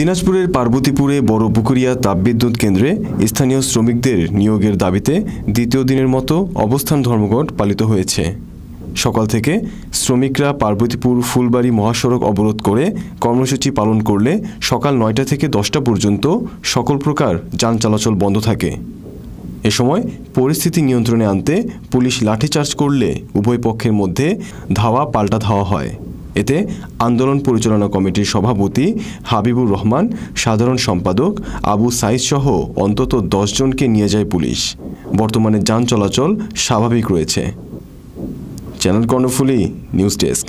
দিনাজপুরের পার্বতীপুরে বড় পুকুরিয়া তাপবিদ্যুৎ কেন্দ্রে স্থানীয় শ্রমিকদের নিয়োগের দাবিতে দ্বিতীয় দিনের মতো অবস্থান ধর্মঘট পালিত হয়েছে সকাল থেকে শ্রমিকরা পার্বতীপুর ফুলবাড়ি মহাসড়ক অবরোধ করে কর্মসূচি পালন করলে সকাল নয়টা থেকে দশটা পর্যন্ত সকল প্রকার যান চলাচল বন্ধ থাকে এ সময় পরিস্থিতি নিয়ন্ত্রণে আনতে পুলিশ লাঠিচার্জ করলে উভয় পক্ষের মধ্যে ধাওয়া পাল্টা ধাওয়া হয় এতে আন্দোলন পরিচালনা কমিটির সভাপতি হাবিবুর রহমান সাধারণ সম্পাদক আবু সাইজ সহ অন্তত দশজনকে নিয়ে যায় পুলিশ বর্তমানে যান চলাচল স্বাভাবিক রয়েছে চ্যানেল কর্ণফুলি নিউজ ডেস্ক